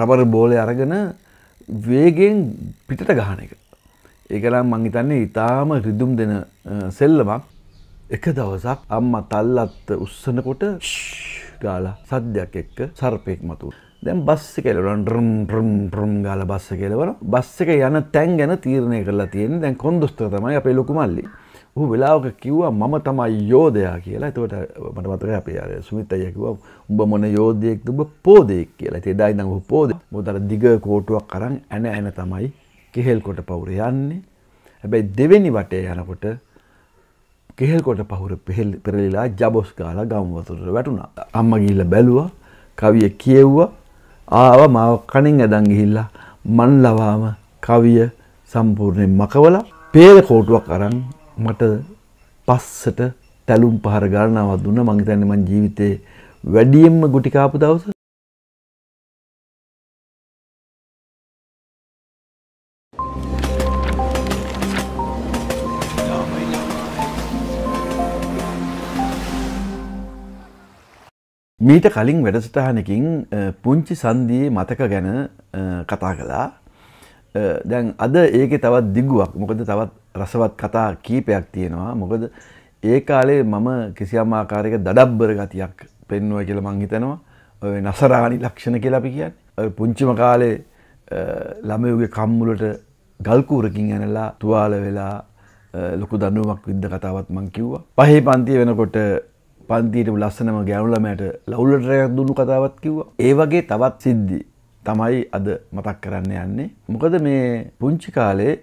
Rubber බෝලය අරගෙන වේගෙන් පිටට ගහන එක. ඒකනම් මං හිතන්නේ ඉතාම රිදුම් දෙන සෙල්ලමක් එක දවසක් අම්ම තල්ලත් උස්සනකොට ගාලා සද්‍යයක් එක්ක සර්පයෙක් මතු. දැන් බස්ස කෙලවන රුම් රුම් රුම් ගාලා බස්ස කෙලවන. බස් එක යන තැන් ගැන තීරණය කරලා තියෙන්නේ. දැන් කොන්දොස්තර තමයි අපේ ලොකු මල්ලී. ඔහු වෙලාවක කිව්වා මම තමයි යෝධයා කියලා. එතකොට මට මතකයි අපි අර සුමිත් අයියා කිව්වා උඹ මොන යෝධයෙක්ද උඹ පෝදෙක් කියලා. ඒ එදා ඉඳන් ඔහු පෝදෙක්. මොකද අර දිග කෝටුවක් අරන් ඇන ඇන තමයි කෙහෙල් කොට පවුර යන්නේ. හැබැයි දෙවෙනි වටේ යනකොට කෙහෙල් කොට පවුර පෙරලිලා ජබොස් ගාලා ගම් වතුරට වැටුණා. අම්මා ගිහිල්ලා බැලුවා, කවිය කියෙව්වා. ආව මාව කණින් ඇදන් ගිහිල්ලා මන් ලවාම කවිය සම්පූර්ණයෙන් මකවලා පේර කෝටුවක් අරන් මට පස්සට තැලුම් පහර ගානාවක් දුන්න මං හිතන්නේ මං ජීවිතේ වැඩියෙන්ම ගුටි කාපු දවස මීට කලින් වැඩසටහනකින් පුංචි සන්දියේ මතක ගැන කතා කළා දැන් අද ඒක තවත් දිගුවක් මොකද තවත් රසවත් කතා කීපයක් තියෙනවා මොකද ඒ කාලේ මම කිසියම් ආකාරයක දඩබ්බර ගතියක් පෙන්නුව කියල මංහිතනවා ඔය නසරාණි ලක්ෂණ කියලාපි කියන්න පුංචිම කාලේ ළමයුගේ කම්මුලට ගල්කූරකින් ඇනලා තුවාල වෙලා ලොකු දනුවක් විද්ධ කතාවත් මං කිව්වා. පහේ පන්තිය වෙනකොට පන්තිීට ලස්සනම ගැනුලමට ලවුලටරයක් දුන්නු කතාවත් කිව්වා. ඒ වගේ තවත් සිද්ධි. තමයි අද මතක් කරන්න යන්නේ. මොකද මේ පුංචි කාලේ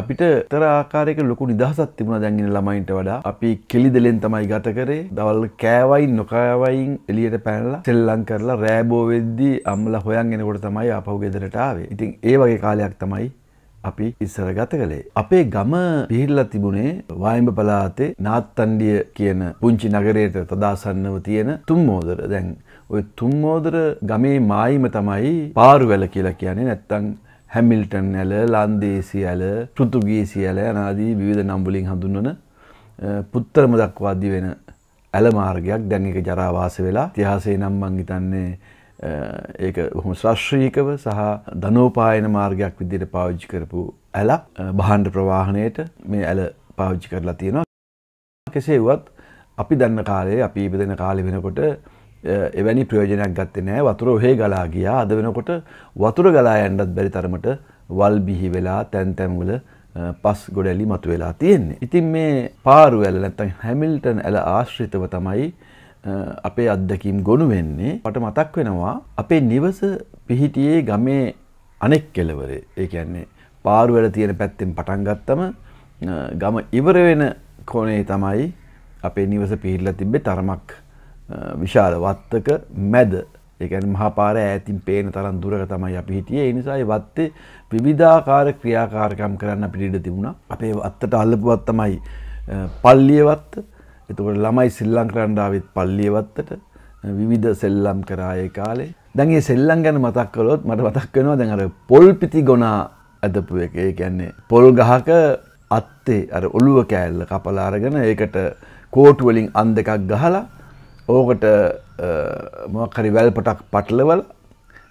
අපිට තර ආකාරයක ලොකු නිදහසක් තිබුණා දැන් ඉන්න ළමයින්ට වඩා අපි කෙලිදෙලෙන් තමයි ගත කරේ දවල් කෑවයි නොකෑවයින් එළියට පැනලා සෙල්ලම් කරලා රෑබෝ වෙද්දී අම්මලා හොයන් එනකොට තමයි ආපහු ගෙදරට ආවේ. ඉතින් ඒ වගේ කාලයක් තමයි අපි ඉස්සර ගත කළේ. අපේ ගම පිහිල්ලා තිබුණේ වායඹ පළාතේ නාත්තණ්ඩිය කියන පුංචි නගරයට තදාසන්නව තියෙන තුම්මෝදර. දැන් ඔය තුන්මෝදර ගමේ මායිම තමයි පාරුවැල කියලා කියන්නේ නැත්තං හැමිල්ටන් ඇල ලන්දේසි ඇල පෘතුගීසි ඇල යනාදී විවිධ නම්බුලින් හඳුන්වන පුත්තරම දක්වාදී වෙන ඇල මාර්ගයක් දැන් එක ජරාවාස වෙලා තිහාසේ නම් මං හිතන්නේ ඒක හොම ශ්‍රශ්‍රීකව සහ ධනෝපායන මාර්ගයක් විදියට පාවිච්චි කරපු ඇලක් බහන්ඩ ප්‍රවාහණයට මේ ඇල පාවිච්චි කරලා තියෙනවා. කෙසේ වුවත් අපි දන්න කාලේ අපි ඉපදෙන කාලේ වෙනකොට එවැනි ප්‍රයෝජනයක් ගත්තේ නෑ වතුර ඔහේ ගලා ගියා අද වෙනකොට වතුර ගලා යන්නත් බැරි තරමට වල් බිහි වෙලා තැන් තැන්වල පස් ගොඩැලි මතු වෙලා තියෙන්නේ. ඉතින් මේ පාරු ඇල නැත්තම් හැමිල්ටන් ඇල ආශ්‍රිතව තමයි අපේ අත්දැකීම් ගොනු වෙන්නේ. මට මතක් වෙනවා අපේ නිවස පිහිටියේ ගමේ අනෙක් කෙළවරේ. ඒ කියන්නේ පාරු ඇල තියෙන පැත්තෙන් පටන් ගත්තම ගම ඉවර වෙන කොනේ තමයි අපේ නිවස පිහිටලා තිබ්බේ තරමක් විශාල වත්තක මැද එකන මහපාර ඇතින් පේන තරන් දුරක තමයි අපි හිටියේ එනිසායි වත්තේ විවිධාකාර ක්‍රියාකාරකම් කරන්න පිටිට තිබුණා අපේ වත්තට අල්ලපුවත් තමයි පල්ලියවත්ත එතකොට ළමයි සිල්ලං කරන්ඩාවත් පල්ලියවත්තට විවිධ සෙල්ලම් කරාය කාලේ දැන්ගේ සෙල්ලං ගැන මතක් කලොත් මට මතක් වෙනවා දැඟර පොල් පිති ගොනා ඇදපු එක ඒ කියන්නේ පොල් ගහක අත්තේ අර ඔළුව කෑල්ල කපලා අරගෙන ඒකට කෝටුවලින් අන් දෙකක් ගහලා ඕකට මොකරි වැල් පටක් පටලවල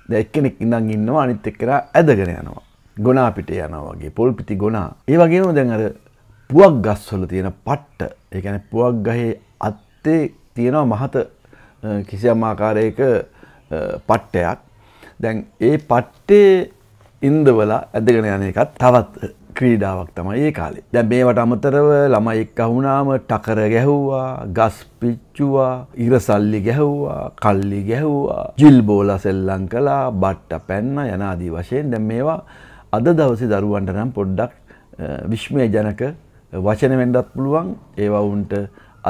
දැක්කෙනෙක් ඉඳන් ඉන්නවා අනිත් එක්කෙන ඇදගෙන යනවා. ගොනා පිට යනවා වගේ පොල් පිටි ගොනා. ඒ වගේම දැන් අර පුවක් ගස්වල තියෙන පට්ට. ඒ කියන්නේ පුවක් ගහේ අත්තේ තියෙනවා මහත කිසියම් ආකාරයක පට්ටයක්. දැන් ඒ පට්ටේ ඉන්දවලා ඇදගෙන යන එකත් තවත් ක්‍රීඩාවක් තමයි ඒ කාලේ. දැන් මේවට අමතරව ළමයි එක්ක වුණාම ටකර ගැහුවා, ගස් පිච්චුවා, ඉර සල්ලි ගැහුවා, කල්ලි ගැහුවා, ජිල් බෝල සෙල්ලම් කළා, බට්ට පැන්න යන ආදී වශයෙන් දැන් මේවා අද දවසේ දරුවන්ට නම් පොඩ්ඩක් විශ්මයජනක වචන වෙන්නත් පුළුවන්. ඒවා උන්ට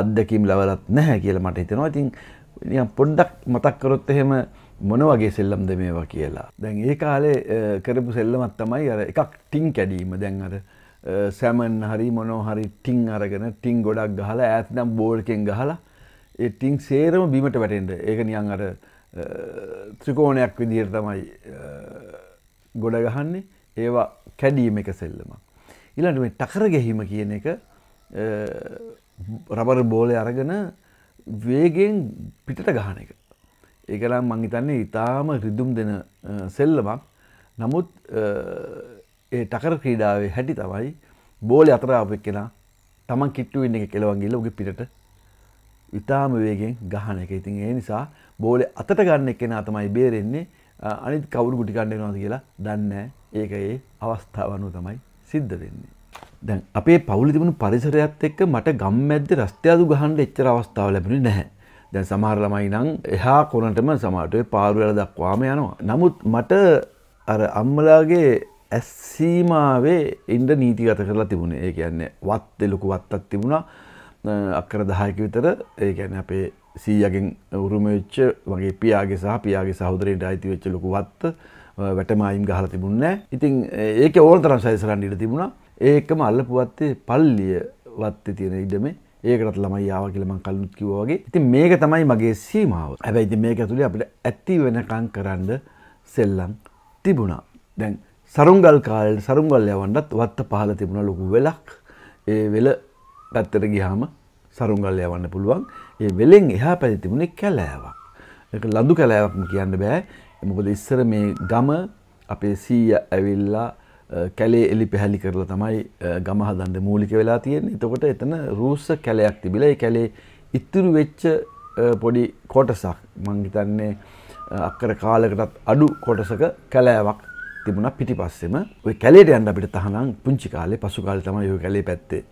අත්දැකීම් ලැබලත් නැහැ කියලා මට හිතෙනවා. ඉතින් පොඩ්ඩක් මතක් කරොත් එහෙම මොන වගේ සෙල්ලම්ද මේවා කියලා. දැන් ඒ කාලේ කරපු සෙල්ලමත් තමයි අර එකක් ටිං කැඩීම දැන් අර සැමන් හරි මොනෝ හරි ටිං අරගෙන ටිං ගොඩක් ගහලා ඈත්නම් බෝල්කෙන් ගහලා ඒ ටිං සේරම බීමට වැටෙන්ට ඒක නියන් අර ත්‍රිකෝණයක් විදිහයට තමයි ගොඩ ගහන්නේ ඒවා කැඩීම එක සෙල්ලම. ඉළඟ මේ ටකර ගැහීම කියන එක රබර බෝලය අරගෙන වේගෙන් පිටට ගහන එක. ඒකනම් මං හිතන්නේ ඉතාම රිදුම් දෙන සෙල්ලමක් නමුත් ඒ ටකර ක්‍රීඩාවේ හැටි තමයි බෝලි අතරාපක් කෙනා තමන් කිට්ටුවෙන් එක කෙලවන්ගිල්ල උගේ පිට ඉතාම වේගෙන් ගහන එක ඉතින් ඒ නිසා බෝලෙ අතට ගන්න කෙනා තමයි බේරෙන්නේ අනිත් කවුරු ගුටි කණ්ඩ නවාද කියලා දන්න ඒක ඒ අවස්ථාවනුව තමයි සිද්ධ වෙන්නේ. දැන් අපේ පවුලි තිබුණු පරිසරයත් එක්ක මට ගම්මැද්ද රස්තයාදු ගහන්ඩ එච්චර අවස්ථාව ලැබෙන නැහැ දැන් සමහර ළමයි නම් එහා කොනටම සමහරට ඔය පාරුවල දක්වාම යනවා. නමුත් මට අර අම්මලාගේ ඇස් සීමාවේ ඉන්ඩ නීතිගත කරලා තිබුණේ. ඒ කියන්නේ වත් ලොකු වත්තක් තිබුණා. අක්කර 10ක විතර ඒ කියන්නේ අපේ සීයගෙන් උරුම වෙච්ච වගේ පියාගේ සහ පියාගේ සහෝදරයට අයිති වෙච්ච ලොකු වත්ත වැටමායිම් ගහලා තිබුණේ නැහැ. ඉතින් ඒක ඕන තරම් සැරිසරන්න ඉඩ තිබුණා. ඒකම අල්ලපු වත්තේ පල්ලිය වත්තේ තියෙන ඉඩමේ ඒකට ළමයි ආව කියලා මං කලිනුත් කිව්වා වගේ. ඉතින් මේක තමයි මගේ සීමාව. හැබැයි ඉතින් මේක ඇතුලේ අපිට ඇති වෙනකම් කරන්න සෙල්ලම් තිබුණා. දැන් සරුංගල් කාලේ සරුංගල් යවන්නත් වත්ත පහල තිබුණා ලොකු වෙලක්. ඒ වෙල පැත්තට ගියාම සරුංගල් යවන්න පුළුවන්. ඒ වෙලෙන් එහා පැත්තේ තිබුණේ කැලෑවක්. ඒක ලඳු කැලෑවක්ම කියන්න බෑ. මොකද ඉස්සර මේ ගම අපේ සීය ඇවිල්ලා කැලේ එලි පැහැලි කරලා තමයි ගම හදන්න මූලික වෙලා තියෙන්නේ. එතකොට එතන රූස්ස කැලයක් තිබිලා ඒ කැලේ ඉතුරු වෙච්ච පොඩි කොටසක් මං හිතන්නේ අක්කර කාලකටත් අඩු කොටසක කැලෑවක් තිබුණා පිටිපස්සෙම. ওই කැලේට යන්න අපිට තහනම් පුංචි කාලේ පසු කාලේ තමයි ওই කැලේ පැත්තේ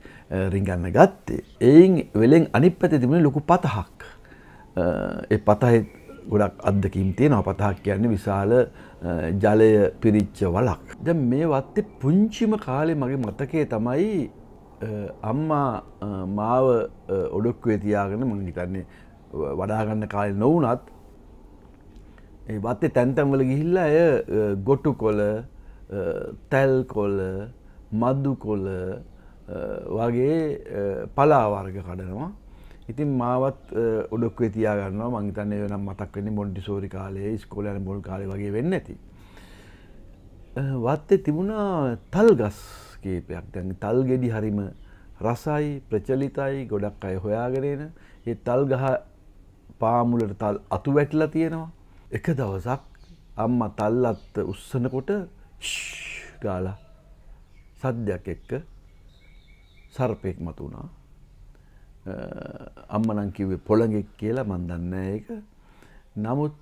රිංගන්න ගත්තේ. ඒයින් වෙලෙන් අනිත් පැත්තේ තිබුණේ ලොකු පතහක්. ඒ පතහේ ගොඩක් අත්දකින් තියෙනවා පතහක් කියන්නේ විශාල ජලය පිරිච්ච වලක්. දැන් මේ වත්තේ පුංචිම කාලේ මගේ මතකයේ තමයි අම්මා මාව ඔඩොක්කුවේ තියාගෙන මම හිතන්නේ වඩාගන්න කාලේ නොවුනත් ඒ වත්තේ තැන් තැන්වල ගිහිල්ලා අය ගොටු කොළ, තැල් කොළ, මදු කොළ වගේ පලා වර්ග කඩනවා. ඉතින් මාවත් උඩක්වේ තියාගන්නවා මංහිතන්න නම් මතක් වෙන්නේ මොන්ඩිසෝරි කාලයේ ස්කෝලයන බොල් කාල වගේ වෙන්න ඇති. වත්තේ තිබුණා තල් ගස් කේපයක් දැන් තල් ගෙඩි හරිම රසයි ප්‍රචලිතයි ගොඩක් අය හොයාගෙනන ඒ තල් ගහ පාමුලට තල් අතු වැටලා තියෙනවා එක දවසක් අම්ම තල්ලත් උස්සනකොට ගාලා සද්‍යයක් එක්ක සර්පයෙක් මතුුණා අම්මනං කිව්වේ පොළඟෙක් කියලා මන් දන්නේ ඒක. නමුත්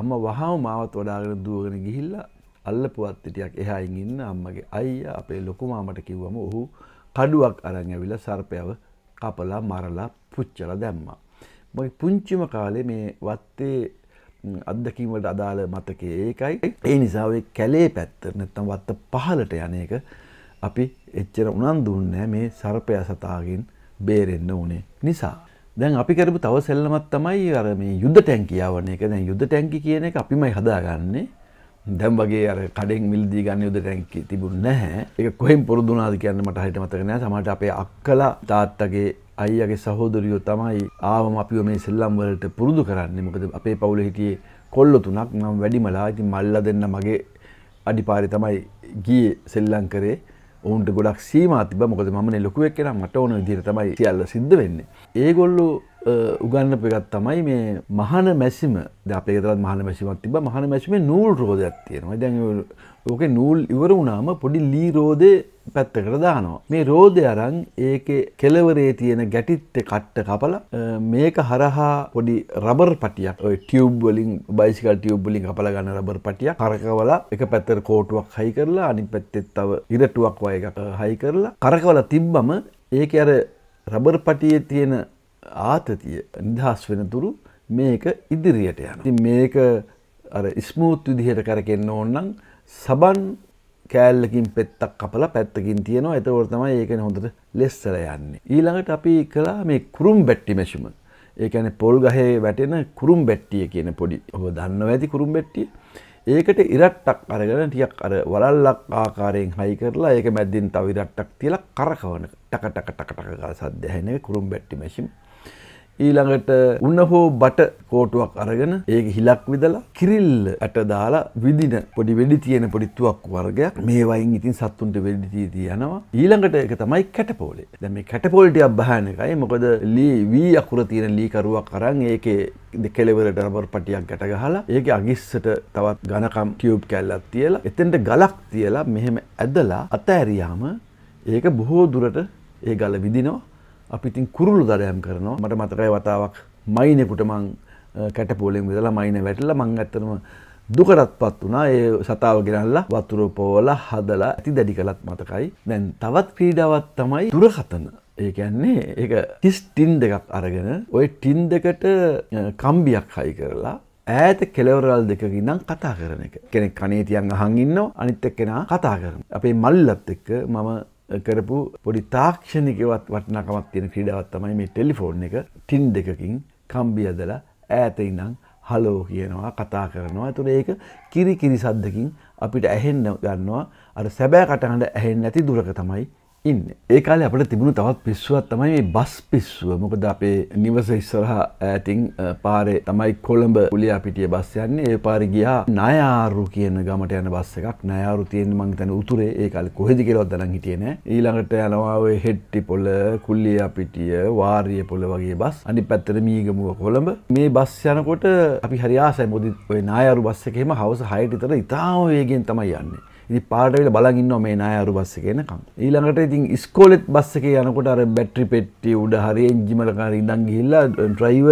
අම්ම වහාම මාවත් වඩාගෙන දුවගෙන ගිහිල්ලා අල්ලපුවත් ටිකක් එහායින් ඉන්න අම්මගේ අයියා අපේ ලොකු මාමට කිව්වම ඔහු කඩුවක් අරන් ඇවිල්ලා සර්පයව කපලා මරලා පුච්චලා දැම්මා. මගේ පුංචිම කාලේ මේ වත්තේ අත්දැකීම් වලට අදාළ මතකයේ ඒකයි. ඒ නිසා ඔය කැලේ පැත්ත නැත්තම් වත්ත පහලට යන එක අපි එච්චර උනන්දු වෙන්නේ මේ සර්පයා සතාගෙන් බේරෙන්න්න ඕනේ නිසා. දැන් අපි කරපු තව සෙල්ලමත් තමයි අර මේ යුද්ධ ටැන්කියාවන එක දැන් යුද්ධ ටැන්කි කියන එක අපිමයි හදාගන්නේ දැම් වගේ අර කඩෙන් මිල්දී ගන්න යුද ටැන්කි තිබුණ නැහැ එක කොහෙන් පුරදුනාද කියන්න මට හිට මතකෙන සමට අපේ අක්කලා තාත්තගේ අයියගේ සහෝදරියෝ තමයි ආවම අපිව මේ සෙල්ලම් වලට පුරුදු කරන්නේ මොකද අපේ පවුල හිටියේ කොල්ල තුනක් නම් වැඩිමලා ඉතින් මල්ලා දෙන්න මගේ අඩිපාරි තමයි ගියේ සෙල්ලම් කරේ ඔවුන්ට ගොඩක් සීමමාතිබ මොකද මන ලොකුවක් කෙන මට ඕන දිර තමයි කියල්ල සිද්ධ වෙන්න. ඒගොල්ලු උගන්න පෙකත් තමයි මේ මහන මැසිම දපේකතත් මහන මැසිමත් තිබ මහන මැසිම නූල් රෝධයක් තියෙනවා දැන් ඕක නූල් ඉවර වුණාම පොඩි ලී රෝධය පැත්තකට දානවා. මේ රෝධය අරන් ඒකේ කෙලවරේ තියෙන ගැටිත්තේ කට්ට කපලා මේක හරහා පොඩි රබර් පටියක් ඔය ටියුබ් වලින් බයිසිකල් ටියුබ් වලින් කපලා ගන්න රබර් පටියක් කරකවලා එක පැත්තට කෝටුවක් හයි කරලා අනිත් පැත්තෙත් තව ඉරටුවක් වගේ එකක් හයි කරලා කරකවලා තිබ්බම ඒක අර රබර් පටියේ තියෙන ආතතිය නිදහස් වෙනතුරු මේක ඉදිරියට යන. ඉතින් මේක අර ස්මූත් විදිහට කරකෙන්න ඕනනම් සබන් කෑල්ලකින් පෙත්තක් කපලා පැත්තකින් තියෙනවා එතකොට තමයි ඒකනේ හොඳට ලෙස්සල යන්නේ. ඊළඟට අපි කළා මේ කුරුම් බැට්ටි measurement. ඒ කියන්නේ පොල් ගහේ වැටෙන කුරුම් බැට්ටිය කියන පොඩි ඔබ දන්නව ඇති කුරුම් බැට්ටිය. ඒකට ඉරට්ටක් අරගෙන ටිකක් අර වලල්ලක් ආකාරයෙන් හයි කරලා ඒක මැද්දින් තව ඉරට්ටක් තියලා කරකවන ටක ටක ටක ටක ගාලා සද්ද ඇහෙන කුරුම් බැට්ටි measurement. ඊළඟට උන්න හෝ බට කෝටුවක් අරගෙන ඒක හිලක් විදලා කිරිල් ඇට දාලා විදින පොඩි වෙඩි තියෙන පොඩිත්තුවක් වර්ගයක් මේ වයින් ඉතින් සත්තුන්ට වෙඩිතීදී යනවා ඊළඟට එක තමයි කැටපෝලේ දැ මේ කැටපෝල්ටියක් බහන එකයි මොකද ලී වී අකුර තියෙන ලීකරුවක් කරන් ඒකේ දෙකෙලෙවලට රබර් පටියක් ගැටගහලා ඒක අගිස්සට තවත් ගනකම් ටියවබ් කැල්ලක් තියලා එතෙන්ට ගලක් තියලා මෙහෙම ඇදලා අතඇරයාම ඒක බොහෝ දුරට ඒ ගල විදිනවා අපිතින් කුරුල්ලු දරයම් කරනවා මට මතකයි වතාවක් මයිනෙකුට මං කැටපෝලෙන් වෙදලා මයින වැටල මං ඇත්තනම දුකටත් පත් වනා ඒ සතාව ගෙනල්ලා වතුරපෝල හදලා ඇති දැඩි කළත් මතකයි දැන් තවත් ක්‍රීඩාවත් තමයි දුරකතන ඒකන්නේ ඒ තිස් ටින් දෙකක් අරගෙන ඔය ටින් දෙකට කම්බියක් හයි කරලා ඇත කෙලවරල් දෙකකින්නම් කතා කරන එක කෙනෙක් කනේ තියන් අහන් ඉන්නවා අනිත් එක්කෙනා කතා කරන අපේ මල්ලත් එක්ක මම කරපු පොඩි තාක්ෂණිකවත් වටනකමක් තියෙන ක්‍රීඩාවත් තමයි මේ ටෙලිෆෝන් එක ටින් දෙකකින් කම්බි අදලා ඈත ඉඳන් හලෝ කියනවා කතා කරනවා. එතකොට ඒක කිරි කිරි සද්දකින් අපිට ඇහෙන්න ගන්නවා. අර සැබෑ කටහඬ ඇහෙන්නේ නැති දුරක තමයි ඉන්න ඒ කාලේ අපට තිබුණු තවත් පිස්සුවක් තමයි මේ බස් පිස්සුව. මොකද අපේ නිවස ඉස්සරහා ඈතින් පාරේ තමයි කොළඹ කුලියාපිටිය බස් යන්නේ. ඒ පාරේ ගියා නයාරු කියන ගමට යන බස් එකක්. නයාරු තියෙන මං හිතන්නේ උතුරේ. ඒ කාලේ කොහෙද කියලාවත් දැනන් හිටියේ නෑ. ඊළඟට යනවා ඔය හෙට්ටිපොළ, කුලියාපිටිය, වාරියපොළ වගේ බස්. අනිත් පැත්තට මීගමුව කොළඹ. මේ බස් යනකොට අපි හරි ආසයි. මොකද ඔය නයාරු බස් එකේම හවස 6ට විතර ඉතාම වේගෙන් තමයි යන්නේ. ඉති පාටවිල බලගන්න මේ නායරු බස්ස කියනකම් ඊළඟට ඉතින් ස්කෝලෙත් බස්ස එක යනකොට අර බැට්‍රි පෙට්ටි උඩ හරි එංජිමලකාර ඉඳන් ගිහිල්ලා ඩ්‍රයිව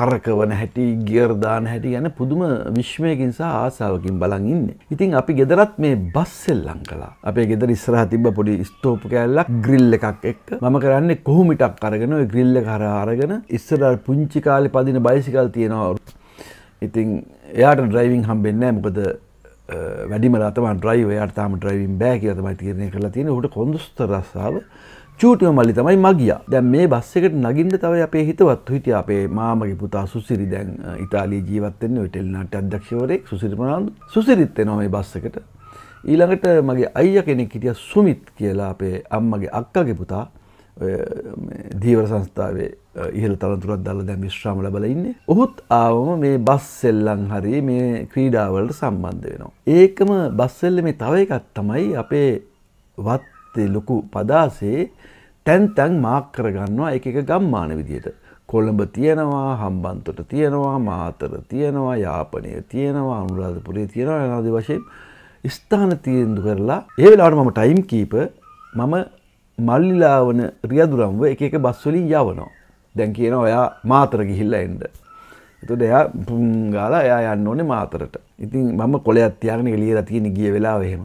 කරකවන හැටි ගියර්දාන හැටි ගැන පුදුම විශ්මයකින් සහ ආසාාවකින් බලන් ඉන්න ඉතින් අපි ගෙදරත් මේ බස්සෙල්ලං කලා අපේ ගෙදර ඉස්රහ තිබ පොඩි ස්තෝප කෑල්ලක් ග්‍රිල් එකක් එක් මම කරන්නේ කොහොමිටක් අරගෙන ග්‍රිල්ල කර අරගෙන ඉස්සර පුංචි කාලි පදින බයිසිකල් තියෙනවා ඉතින් එයාට ඩ්‍රයිවිං හම්බෙන්නෑ මොකද වැඩිම රතම ්‍රයිවයට තාම ්‍රයිවින් බෑ කිය තමයි තිරණය කරලා තියෙන හට කොඳුස්ත රස්සාාව චූටිය මල්ලි තමයි මගිය දැන් මේ බස් එකට නගින්ද තවයි අපේ හිතවත් හිටිය අපේ මාමගේ පුතා සුසිරි දැන් ඉතාලී ජීවත්තෙන්න්න ටෙල්නාට අධ්‍යක්ෂවරෙක් සුසිරිමනාන්දු සුසිරිත්ත නොමේ බස්සකට ඊළඟට මගේ අයිය කෙනෙක් හිටිය සුමිත් කියලා අපේ අම්මගේ අක්කගේ පුතා දීවර සංස්ථාවේ ඉහල තනතුරත් දල්ල දැම් විශ්‍රාම ලබල ඉන්නේ. ඔහුත් ආවම මේ බස් සෙල්ලං හරි මේ ක්‍රීඩාවලට සම්බන්ධ වෙනවා. ඒකම බස්සෙල්ල මේ තව එකත් තමයි අපේ වත්තේ ලොකු පදාසේ තැන්තැන් මාක් කරගන්නවා එක එක ගම්මාන විදියට. කොළඹ තියෙනවා හම්බන්තොට තියෙනවා මාතර තියෙනවා යාපනය තියෙනවා අනුරාධපුරේ තියෙනවා යනාද වශයෙන් ස්ථාන තීන්දු කරලා ඒ වෙලාට මම ටයිම් කීප මම මල්ලිලා වන රියදුරම්ව එක එක බස්වලින් යවනවා. දැන් කියන ඔයා මාතර ගිහිල්ල එන්ඩ. එතු දෙයා පුංගාලා එයා යන්න ඕනේ මාතරට ඉතින් මම කොල අත්තියාගෙන එලිය තියෙන ගිය වෙලා එහෙම.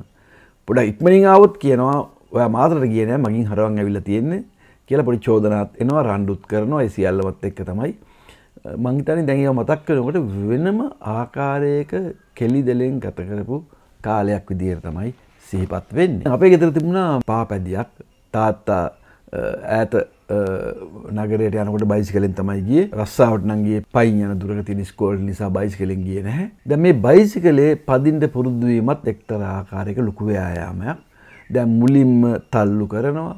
පොඩ ඉක්මනින් ආවොත් කියනවා ඔය මාතරට කියනෑ මගින් හරවන් ඇවිල්ල තියෙන්නේ කියලා පොඩි චෝදනත් එනවා රණ්ඩුත් කරනවා ඇසිියල්ලවත් එක්ක තමයි මංහිතනි දැඟව මතක් කරනකට වෙනම ආකාරයක කෙලි දෙලෙන් ගතකරපු කාලයක් විදිර තමයි සිහිපත් වෙන්න අපේ ගෙතර තිබුණා පාපැදියක් තාත්තා ඇත නගරයට යනකොට බයිසි කලෙන් තමයි ගිය රස්සාාවට නන්ගේ පයින් යන දුරක තිනිස්කෝල් නිසා බයිසි කලෙන් ගිය නැහැ දැ මේ බයිසි කලේ පදින්ට පුරුද්දුවීමත් එක්තර ආකාරයක ලොකුවයායාමයක් දැ මුලින්ම තල්ලු කරනවා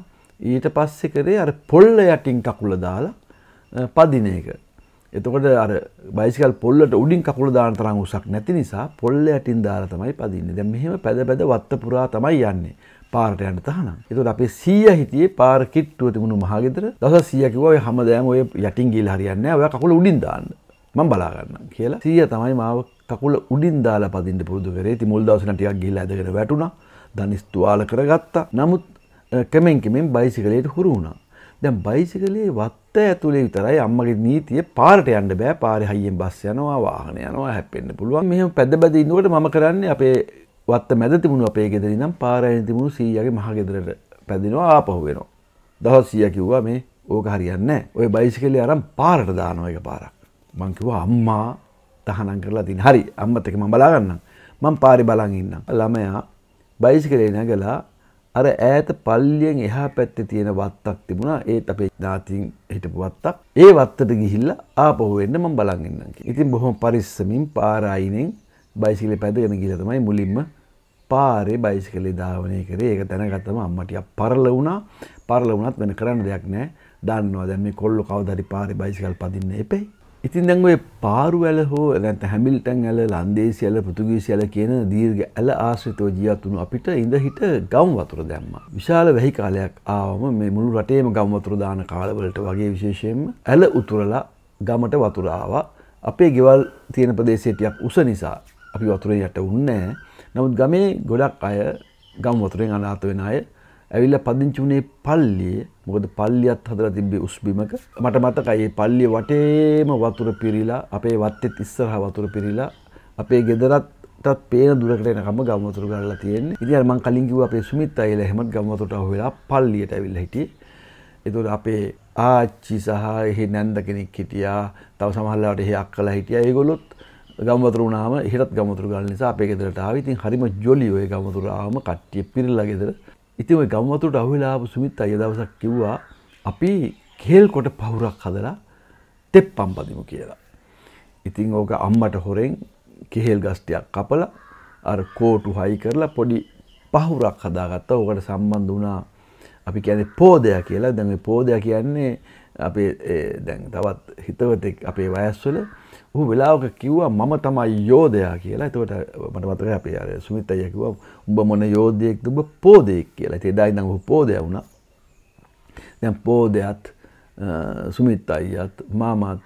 ඊට පස්සෙ කරේ අ පොල්ල යටින් කකුල දාලා පදින එක එතකොට අර බයිසිකල් පොල්ලට උඩින් කකුල දාන තරම් උසක් නැති නිසා පොල්ල යටින් දාලා තමයි පදින්නේ දැන් මෙහෙම පැද පැද වත්ත පුරා තමයි යන්නේ පාරට යන්න තහනම්. ඒතකොට අපේ 100 හිටියේ පාර කිට්ටුව තිබුණු මහගෙදර දවස් 100 කිව්වා ඔය හැමදාම ඔය යටින් ගිහලා හරියන්නේ නැහැ. ඔයා කකුල උඩින් දාන්න. මම බලා ගන්නම් කියලා. 100 තමයි මාව කකුල උඩින් දාලා පදින්න පුරුදු කරේ. ඉතින් මුල් දවසේ නම් ටිකක් ගිහලා ඇදගෙන වැටුණා. ධනිස් තුවාල කරගත්තා. නමුත් කමෙන් කමෙන් බයිසිකලයට හුරු වුණා. දැන් බයිසිකලේ වත්ත ඇතුලේ විතරයි අම්මගේ නීතිය පාරට යන්න බෑ පාරේ හයියෙන් බස් යනවා වාහන යනවා හැප්පෙන්න පුළුවන් මෙහෙම පැද බැද ඉන්නකොට මම කරන්නේ අපේ වත්ත මැද තිබුණු අපේ ගෙදරි නම් පාරයන තිබුණු සීයගේ මහ ගෙදරට පැදිනවා ආපහු වෙනවා. දහස් සිය කිව්වා මේ ඕක හරියන්න ඔය බයිසිකෙලි අරම් පාරට දානව එක පාරක්. මංකිවා අම්මා තහනම් කරලා තින් හරි අම්මතක ම බලාගන්න මං පාරි බලන් ඉන්න. ළමයා බයිසිකලේ නැගලා අර ඈත පල්ලියෙන් එහා පැත්තේ තියෙන වත්තක් තිබුණා ඒත් අපේ ඥාතින් හිටපු වත්තක් ඒ වත්තට ගිහිල්ලා ආපහු වෙන්න මම බලන් ඉන්නම් කියලා. ඉතින් බොහොම පරිස්සමින් පාර අයිනෙන් බයිසිකලේ පැදගෙන ගිහලා තමයි මුලින්ම පාරේ බයිසිකලේ ධාවනය කරේ ඒක දැනගතම අම්මටිය පරල වුණා පරල වුණත් වෙන කරන්න දෙයක් නෑ දන්නවා දැම කොල්ලො කවදරි පාරි බයිසිකල් පදින්න එපයි. ඉතින් දැන්ගේ පාරුවඇල හෝ ඇත හැමිල්ටන් ඇල ලන්දේසිඇල පෘතුගීසිඇල කියන දීර්ග ඇල ආශ්‍රිතෝ ජීවත්වුණු අපිට ඉඳ හිට ගම් වතුර දැම්ම. විශාල වැහි කාලයක් ආවම මේ මුළු රටේම ගම් වතුරදාන කාලවලට වගේ විශේෂයෙන්ම ඇල උතුරලා ගමට වතුරාව අපේ ගෙවල් තියෙන ප්‍රදේශයටයක් උස නිසා අපි වතුරේ යට උන්නෑ නමුත් ගමේ ගොඩක් අය ගම් වතුරෙන් අනාථ වෙන අය ඇවිල්ලා පදිංචි වුණේ පල්ලියේ. මොකද පල්ලියත් හදලා තිබ්බේ උස්බිමක. මට මතකයි මේ පල්ලිය වටේම වතුර පිරීලා අපේ වත්තෙත් ඉස්සරහා වතුර පිරීලා අපේ ගෙදරටත් පේන දුරකට එනකම් ගම් වතුර ගල්ලා තියෙන්නේ. ඉතින් අර මං කලින් කිව්වා අපේ සුමිත් අයියලා එහෙමත් ගම් වතුරට අහු වෙලා පල්ලියට ඇවිල්ලා හිටියේ. ඒතකොට අපේ ආච්චි සහ එහි නැන්ද කෙනෙක් හිටියා. තව සමහරවිට එහි අක්කලා හිටියා. ඒගොල්ලොත් ගම්වතුර වුණාම එහෙටත් ගම්වතුර ගන්න නිසා අපේ ගෙදරට ආවා. ඉතින් හරිම ජොලි ඔය ගම්වතුර ආවම කට්ටිය පිරිලා ගෙදර. ඉතින් ඔය ගම්වතුරට අහුවෙලා ආපු සුමිත් අයියා දවසක් කිව්වා අපි කේල් කොට පවුරක් හදලා තෙප්පම් පදිමු කියලා. ඉතින් ඕක අම්මට හොරෙන් කෙහෙල් ගස්ටයක් කපලා අර කෝටු හයි කරලා පොඩි පහුරක් හදාගත්තා. ඕකට සම්බන්ධ වුණා අපි කියන්නේ පෝදය කියලා. දැන් මේ පෝදය කියන්නේ අපේ දැන් තවත් හිතවතෙක් අපේ වයස්වල හ වෙලාවක කිව්වා මම තමයි යෝධයා කියලා තවට මට මතක අපේ අර සුමිත් අයියා කිව්වා උඹ මොන යෝධයෙක්ද උඹ පෝදයෙක් කියලා. ඉතින් එදා ඉඳන් ඔහු පෝදයා වුණා. දැන් පෝදයාත් සුමිත් අයියාත් මාමාත්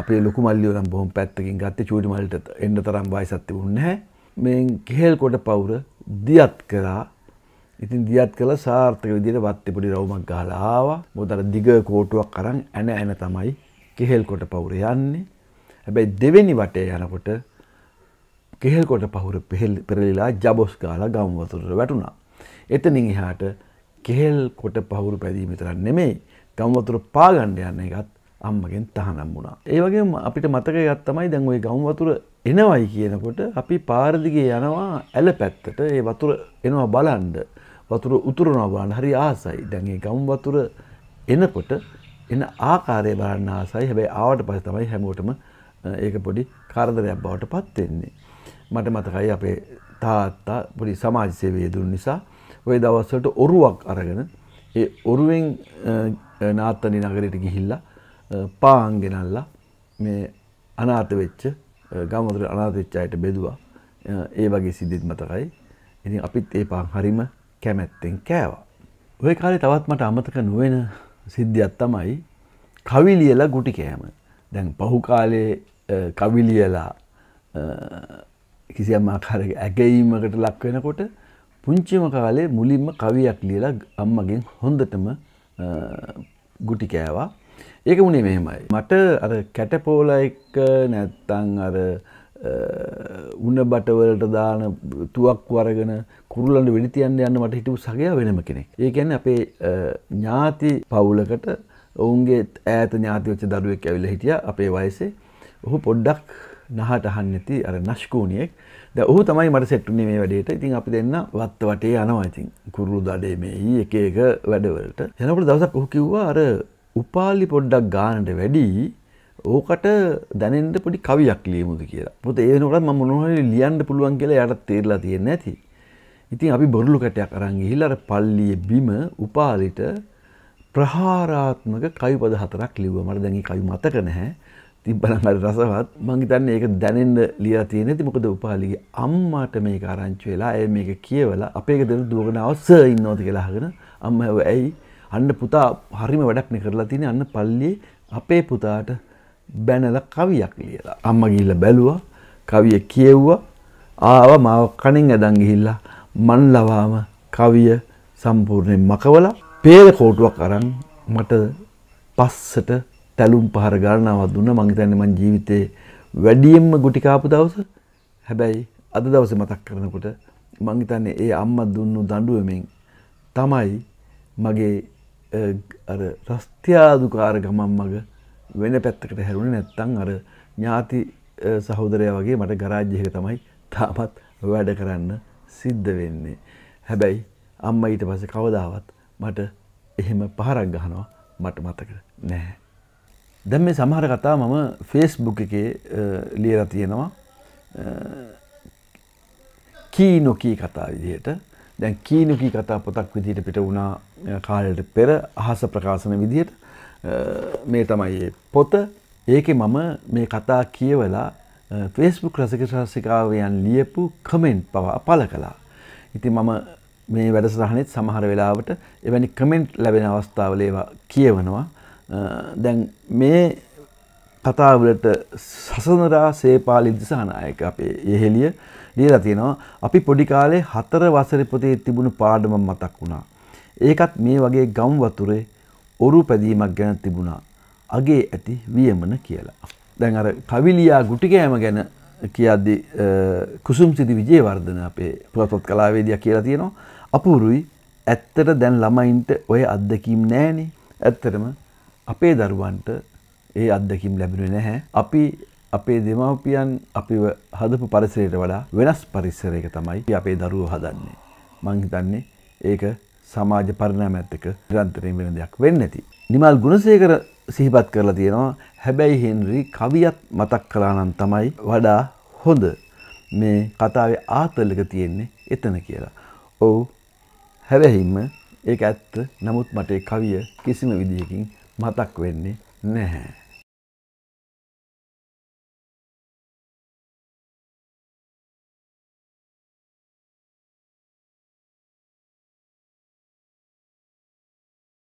අපේ ලොකු මල්ලියෝ නම් බොහොම පැත්තකින් ගත්තේ චූටි මල්ලට එන්න තරම් වයසක් තිබුණේ නැහැ. මෙන් කෙහෙල්කොට පවුර දියත් කරා ඉතින් දියත් කළ සාර්ථක විදිට වත්තිපුඩි රවමක් ගහලා ආවා මොදර දිග කෝටුවක් කරන් ඇන ඇන තමයි කෙහෙල් කොට පවුර යන්නේ හැබැයි දෙවෙනි වටේ යනකොට කෙහෙල්කොට පහුර පෙරලිලා ජබොස් කාලා ගම්වතුරට වැටුණා. එතනින් එහාට කෙහෙල් කොට පහුරු පැදීම තර නෙමෙයි ගම්වතුර පාගණ්ඩ යන්න එකත් අම්මගෙන් තහනම් වුණා. ඒ වගේ අපිට මතක ගත්තමයි දැන් ওই ගම්වතුර එනවයි කියනකොට අපි පාරදිගේ යනවා ඇල පැත්තට ඒ වතුර එනවා බලන්ඩ වතුර උතුරනවා බලන්න හරි ආසයි දැන්ගේ ගම්වතුර එනකොට එන ආකාරය බලන්න ආසයි හැබැයි ආවට පස්ස තමයි හැමෝටම ඒක පොඩි කරදරයක් බවට පත් වෙන්නේ. මට මතකයි අපේ තාත්තා පොඩි සමාජ සේවයේ දුන් නිසා ওই දවස්වලට ඔරුවක් අරගෙන ඒ ඔරුවෙන් නාත්තනි නගරයට ගිහිල්ලා පාන් ගෙනල්ලා මේ අනාථ වෙච්ච ගමතුර අනාථ වෙච්ච අයට බෙදුවා. ඒ වගේ සිද්ධිත් මතකයි. ඉතින් අපිත් ඒ පාන් හරිම කැමැත්තෙන් කෑවා. ඔය කාලේ තවත් මට අමතක නොවන සිද්ධියක් තමයි කවි ලියලා ගුටි කෑම. දැන් පහු කාලේ කවි ලියලා කිසියම් ආකාරයක ඇගීමකට ලක් වෙනකොට පුංචිම කාලේ මුලින්ම කවියක් ලියලා අම්මගෙන් හොඳටම ගුටි කෑවා. ඒක වුණේ මෙහෙමයි. මට අර කැටපෝල එක නැත්තම් අර උණ බට වලට දාන තුවක්කු අරගෙන කුරුල්ලන්ට වෙඩි තියන්න යන්න මට හිටපු සගයා වෙනම කෙනෙක්. ඒ කියන්නේ අපේ ඥාති පවුලකට ඔවුන්ගේ ඈත ඥාති වෙච්ච දරුවෙක් ඇවිල්ලා හිටියා අපේ වයසේ. ඔහු පොඩ්ඩක් නහට අහන්න ඇති අර නශ්කූණියෙක් ද ඔහු තමයි මට සෙට්ටුනේ මේ වැඩේට ඉතින් අපි දෙන්න වත් වටේ යනවා ඉතින් කුරුළු දඩේ මේ එක එක වැඩවලට යනකොට දවසක් ඔහු කිව්වා අර උපාලි පොඩ්ඩක් ගානට වැඩි ඕකට දැනෙන්ට පොඩි කවියක් ලියමුද කියලා පොත ඒනකට ම මොනහරි ලියන්ඩ පුළුවන් කියලා යට තේරලා තියෙන ඇති ඉතින් අපි බොරලු කටයක් අරංගි හිල්ලර පල්ලිය බිම උපාලිට ප්‍රහාරාත්මක කවිපද හතරක් ලිව්ව මට දැඟි කවි මතක නැහැ තිබ්බනම් හරි රසවත්. මං හිතන්නේ ඒක දැනෙන්න ලියලා තියෙන. ඉතින් මොකද උපාලිගේ අම්මාට මේක ආරංචි වෙලා ඇය මේක කියවලා අපේ ගෙදර දුවගෙන ආව සර් ඉන්නවද කියලා අහගෙන අම්මා ඇහුවා ඇයි? අන්න පුතා හරිම වැඩක් නේ කරලා තියෙන්නේ. අන්න පල්ලියේ අපේ පුතාට බැනලා කවියක් ලියලා. අම්මා ගිහිල්ලා බැලුවා. කවිය කියෙව්වා. ආව මාව කණින් ඇදන් ගිහිල්ලා මන් ලවාම කවිය සම්පූර්ණයෙන් මකවලා පේර කෝටුවක් අරන් මට පස්සට තැලුම් පහර ගණනාවක් දුන්න මං හිතන්නේ මං ජීවිතේ වැඩියෙන්ම ගුටි කාපු දවස. හැබැයි අද දවසේ මතක් කරනකොට මං හිතන්නේ ඒ අම්මා දුන්නු දඬුවමෙන් තමයි මගේ අර රස්තියාදුකාර ගමන් මග වෙන පැත්තකට හැරුණේ නැත්තම් අර ඥාති සහෝදරය වගේ මට ගරාජ්‍ය එක තමයි තාමත් වැඩ කරන්න සිද්ධ වෙන්නේ. හැබැයි අම්ම ඊට පස්සේ කවදාවත් මට එහෙම පහරක් ගහනවා මට මතක නැහැ. දැන් මේ සමහර කතා මම ෆේස්බුක් එකේ ලියලා තියෙනවා කී නොකී කතා විදිහට දැන් කී නොකී කතා පොතක් විදිහට පිට වුණා කාලයට පෙර අහස ප්‍රකාශන විදිහට මේ තමයි පොත ඒකේ මම මේ කතා කියවලා ෆේස්බුක් රසික ශාසිකාවයන් ලියපු කමෙන්ට් පවා පළ කළා. ඉතින් මම මේ වැඩසටහනෙත් සමහර වෙලාවට එවැනි කමෙන්ට් ලැබෙන අවස්ථාවල ඒවා කියවනවා. දැන් මේ කතාවලට සසනරා සේපාලි දිසානායක අපේ යෙහෙලිය ලියලා තියෙනවා අපි පොඩි කාලේ හතර වසරේ පොතේ තිබුණු පාඩම මතක් වුණා. ඒකත් මේ වගේ ගම් වතුරේ ඔරු පැදීමක් ගැන තිබුණා. අගේ ඇති වියමන කියලා. දැන් අර කවිලියා ගුටිකෑම ගැන කියද්දි කුසුම් සිදි විජේවර්ධන අපේ පුරාතත් කලාවේදියා කියලා තියෙනවා. අපූරුයි. ඇත්තට දැන් ළමයින්ට ওই අත්දැකීම් නැහනේ. ඇත්තටම අපේ දරුවන්ට ඒ අත්දැකම් ලැබෙන නැහැ. අපි අපේ දෙමවපියන් අපි හදපු පරිසරයට වඩා වෙනස් පරිස්සරයක තමයි අපේ දරුව හදන්නේ. මංහිතන්නේ ඒක සමාජ පරණාමඇත්තක ග්‍රන්තරයෙන් වෙන දෙයක් වෙන්න ඇති. නිමල් ගුණසේකර සිහිපත් කරලා තියෙනවා හැබැයි හෙන්රි කවියත් මතක් කලානම් තමයි වඩා හොඳ මේ කතාවේ ආතල්ලක තියෙන්නේ එතන කියලා. ඔවු හැබැහිම ඒ ඇත්ත නමුත් මට කවිය කිසිම විදිහකින් මතක් වෙන්නේ නැහැ.